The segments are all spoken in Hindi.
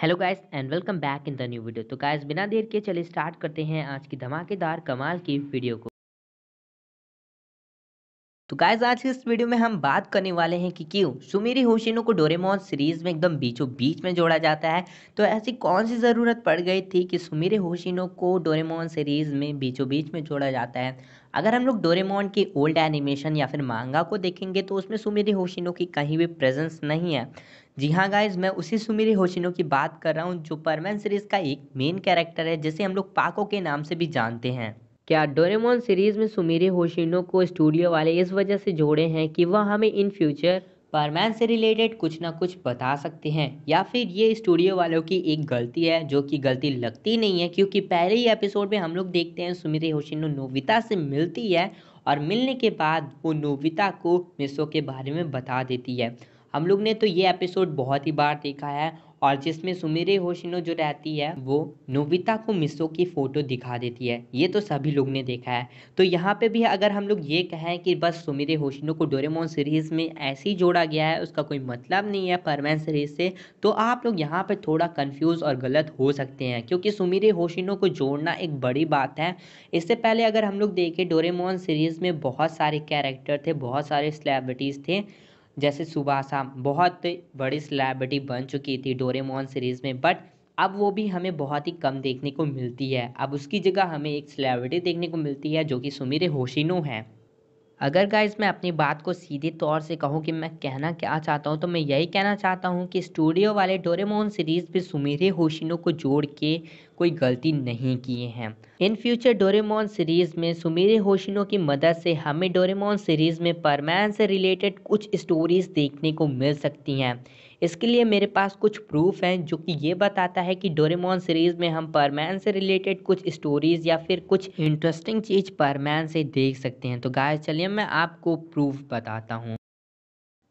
hello guys and welcome back in the new video तो गाइस बिना देर के चले स्टार्ट करते हैं आज की धमाकेदार कमाल की वीडियो को तो गाइज आज के इस वीडियो में हम बात करने वाले हैं कि क्यों सुमेरी होशिनो को डोरेमोन सीरीज में एकदम बीचों बीच में जोड़ा जाता है तो ऐसी कौन सी ज़रूरत पड़ गई थी कि सुमेरे होशिनो को डोरेमोन सीरीज में बीचों बीच में जोड़ा जाता है अगर हम लोग डोरेमोन के ओल्ड एनिमेशन या फिर मांगा को देखेंगे तो उसमें सुमेरी होशिनो की कहीं भी प्रेजेंस नहीं है जी हाँ गाइज मैं उसी सुमेरी होशिनो की बात कर रहा हूँ जो परमैन सीरीज़ का एक मेन कैरेक्टर है जिसे हम लोग पाको के नाम से भी जानते हैं क्या डोरेमोन सीरीज़ में सुमीरे होशिनो को स्टूडियो वाले इस वजह से जोड़े हैं कि वह हमें इन फ्यूचर पारमैन से रिलेटेड कुछ ना कुछ बता सकते हैं या फिर ये स्टूडियो वालों की एक गलती है जो कि गलती लगती नहीं है क्योंकि पहले ही एपिसोड में हम लोग देखते हैं सुमिरे होशिनो नोविता से मिलती है और मिलने के बाद वो नोविता को मिसो के बारे में बता देती है हम लोग ने तो ये एपिसोड बहुत ही बार देखा है और जिसमें सुमेरे होशिनो जो रहती है वो नोबिता को मिसो की फ़ोटो दिखा देती है ये तो सभी लोग ने देखा है तो यहाँ पे भी अगर हम लोग ये कहें कि बस सुमेरे होशिनो को डोरेमोन सीरीज़ में ऐसे ही जोड़ा गया है उसका कोई मतलब नहीं है परमैन सीरीज़ से तो आप लोग यहाँ पर थोड़ा कन्फ्यूज़ और गलत हो सकते हैं क्योंकि सुमेरे होशिनो को जोड़ना एक बड़ी बात है इससे पहले अगर हम लोग देखें डोरेमोन सीरीज़ में बहुत सारे कैरेक्टर थे बहुत सारे सेलिब्रिटीज़ थे जैसे सुबासा बहुत बड़ी सेलेब्रिटी बन चुकी थी डोरेमोन सीरीज़ में बट अब वो भी हमें बहुत ही कम देखने को मिलती है अब उसकी जगह हमें एक सेलेब्रिटी देखने को मिलती है जो कि सुमिर होशिनो है अगर गाइज मैं अपनी बात को सीधे तौर से कहूँ कि मैं कहना क्या चाहता हूँ तो मैं यही कहना चाहता हूँ कि स्टूडियो वाले डोरेमोन सीरीज़ में सुमेरे होशिनो को जोड़ के कोई गलती नहीं किए हैं इन फ्यूचर डोरेमोन सीरीज़ में सुमेरे होशिनो की मदद से हमें डोरेमोन सीरीज़ में परमैन से रिलेटेड कुछ स्टोरीज़ देखने को मिल सकती हैं इसके लिए मेरे पास कुछ प्रूफ हैं जो कि ये बताता है कि डोरेमोन सीरीज़ में हम परमैन से रिलेटेड कुछ स्टोरीज़ या फिर कुछ इंटरेस्टिंग चीज़ परमैन से देख सकते हैं तो गाय चलिए मैं आपको प्रूफ बताता हूँ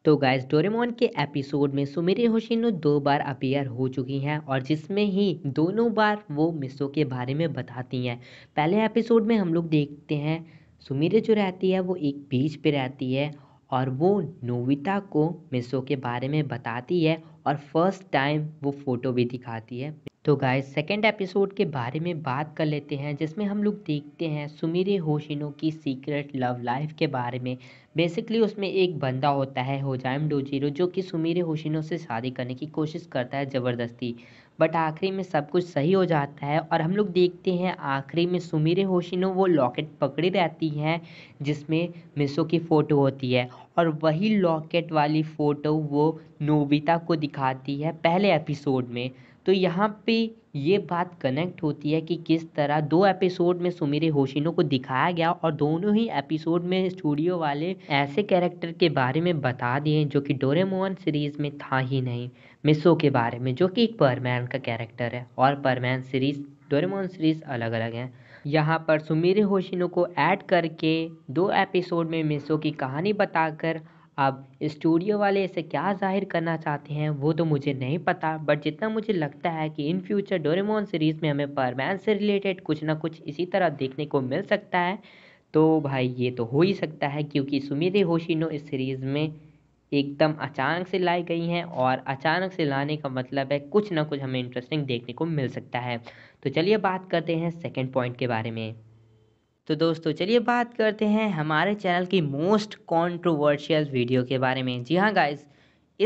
तो गाइस डोरेमोन के एपिसोड में सुमेरे होशिनो दो बार अपीयर हो चुकी हैं और जिसमें ही दोनों बार वो मिसो के बारे में बताती हैं पहले एपिसोड में हम लोग देखते हैं सुमेरे जो रहती है वो एक बीच पे रहती है और वो नोविता को मिसो के बारे में बताती है और फर्स्ट टाइम वो फ़ोटो भी दिखाती है तो गाय सेकेंड एपिसोड के बारे में बात कर लेते हैं जिसमें हम लोग देखते हैं सुमिरे होशिनो की सीक्रेट लव लाइफ के बारे में बेसिकली उसमें एक बंदा होता है होजाइम डोजीरो जो कि सुमिरे होशिनो से शादी करने की कोशिश करता है ज़बरदस्ती बट आखिरी में सब कुछ सही हो जाता है और हम लोग देखते हैं आखिरी में सुमीर होशिनो वो लॉकेट पकड़ी रहती हैं जिसमें मिसो की फ़ोटो होती है और वही लॉकेट वाली फ़ोटो वो नोबिता को दिखाती है पहले एपिसोड में तो यहाँ पे ये बात कनेक्ट होती है कि किस तरह दो एपिसोड में सुमिरे होशिनो को दिखाया गया और दोनों ही एपिसोड में स्टूडियो वाले ऐसे कैरेक्टर के बारे में बता दिए जो कि डोरेमोन सीरीज में था ही नहीं मिसो के बारे में जो कि एक परमैन का कैरेक्टर है और परमैन सीरीज डोरेमोन सीरीज अलग अलग हैं यहाँ पर सुमिरे होशिनो को ऐड करके दो एपिसोड में मिसो की कहानी बताकर अब स्टूडियो वाले इसे क्या ज़ाहिर करना चाहते हैं वो तो मुझे नहीं पता बट जितना मुझे लगता है कि इन फ्यूचर डोरेमोन सीरीज़ में हमें परमैन से रिलेटेड कुछ ना कुछ इसी तरह देखने को मिल सकता है तो भाई ये तो हो ही सकता है क्योंकि सुमिधि होशिनो इस सीरीज़ में एकदम अचानक से लाई गई हैं और अचानक से लाने का मतलब है कुछ ना कुछ हमें इंटरेस्टिंग देखने को मिल सकता है तो चलिए बात करते हैं सेकेंड पॉइंट के बारे में तो दोस्तों चलिए बात करते हैं हमारे चैनल की मोस्ट कॉन्ट्रोवर्शियल वीडियो के बारे में जी हाँ गाइज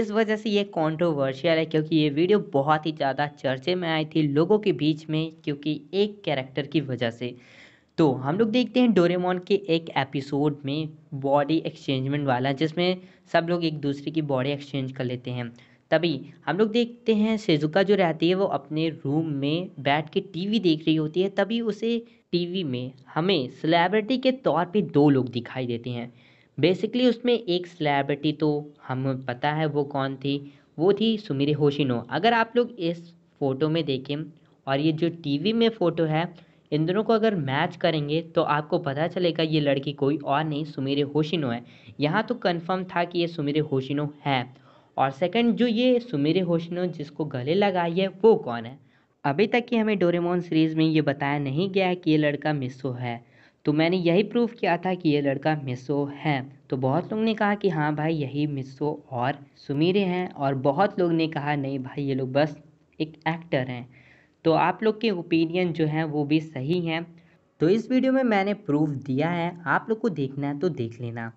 इस वजह से ये कॉन्ट्रोवर्शियल है क्योंकि ये वीडियो बहुत ही ज़्यादा चर्चे में आई थी लोगों के बीच में क्योंकि एक कैरेक्टर की वजह से तो हम लोग देखते हैं डोरेमोन के एक एपिसोड में बॉडी एक्सचेंजमेंट वाला जिसमें सब लोग एक दूसरे की बॉडी एक्सचेंज कर लेते हैं तभी हम लोग देखते हैं सेजुका जो रहती है वो अपने रूम में बैठ के टीवी देख रही होती है तभी उसे टीवी में हमें सेलेब्रिटी के तौर पे दो लोग दिखाई देते हैं बेसिकली उसमें एक सेलेब्रिटी तो हमें पता है वो कौन थी वो थी सुमिर होशिनो अगर आप लोग इस फोटो में देखें और ये जो टीवी में फ़ोटो है इन दोनों को अगर मैच करेंगे तो आपको पता चलेगा ये लड़की कोई और नहीं सुमिर होशिनो है यहाँ तो कन्फर्म था कि ये सुमिर होशिनो है और सेकंड जो ये सुमिर होशिनो जिसको गले लगाई है वो कौन है अभी तक कि हमें डोरेमोन सीरीज़ में ये बताया नहीं गया है कि ये लड़का मिसो है तो मैंने यही प्रूफ किया था कि ये लड़का मिसो है तो बहुत लोग ने कहा कि हाँ भाई यही मिसो और सुमीरे हैं और बहुत लोग ने कहा नहीं भाई ये लोग बस एक एक्टर हैं तो आप लोग के ओपिनियन जो हैं वो भी सही हैं तो इस वीडियो में मैंने प्रूफ दिया है आप लोग को देखना है तो देख लेना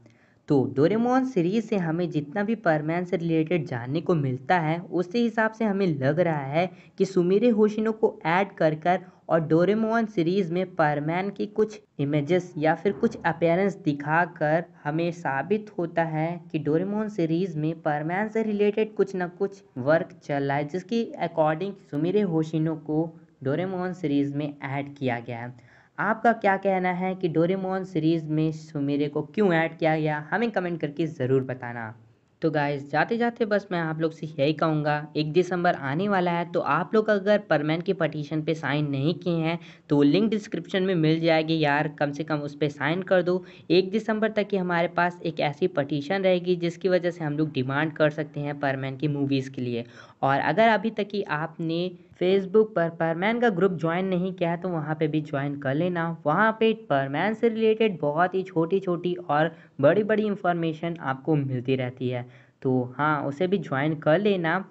तो डोरेमोन सीरीज़ से हमें जितना भी परमैन से रिलेटेड जानने को मिलता है उसी हिसाब से हमें लग रहा है कि सुमीरे होशिनो को ऐड कर कर और डोरेमोन सीरीज़ में परमैन की कुछ इमेजेस या फिर कुछ अपेयरेंस दिखाकर हमें साबित होता है कि डोरेमोन सीरीज़ में परमैन से रिलेटेड कुछ ना कुछ वर्क चल रहा है जिसकी अकॉर्डिंग सुमीरे होशिनो को डोरेमोन सीरीज़ में ऐड किया गया है आपका क्या कहना है कि डोरेमोन सीरीज़ में सुमेरे को क्यों ऐड किया गया हमें कमेंट करके ज़रूर बताना तो गाय जाते जाते बस मैं आप लोग से यही कहूँगा एक दिसंबर आने वाला है तो आप लोग अगर परमानेंट की पटिशन पे साइन नहीं किए हैं तो लिंक डिस्क्रिप्शन में मिल जाएगी यार कम से कम उस पर साइन कर दो एक दिसंबर तक ही हमारे पास एक ऐसी पटिशन रहेगी जिसकी वजह से हम लोग डिमांड कर सकते हैं परमानेंट की मूवीज़ के लिए और अगर अभी तक ही आपने फेसबुक पर परमैन का ग्रुप ज्वाइन नहीं किया है तो वहाँ पे भी ज्वाइन कर लेना वहाँ पे परमैन से रिलेटेड बहुत ही छोटी छोटी और बड़ी बड़ी इन्फॉर्मेशन आपको मिलती रहती है तो हाँ उसे भी ज्वाइन कर लेना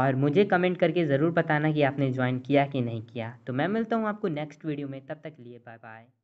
और मुझे कमेंट करके ज़रूर बताना कि आपने ज्वाइन किया कि नहीं किया तो मैं मिलता हूँ आपको नेक्स्ट वीडियो में तब तक लिए बाय बाय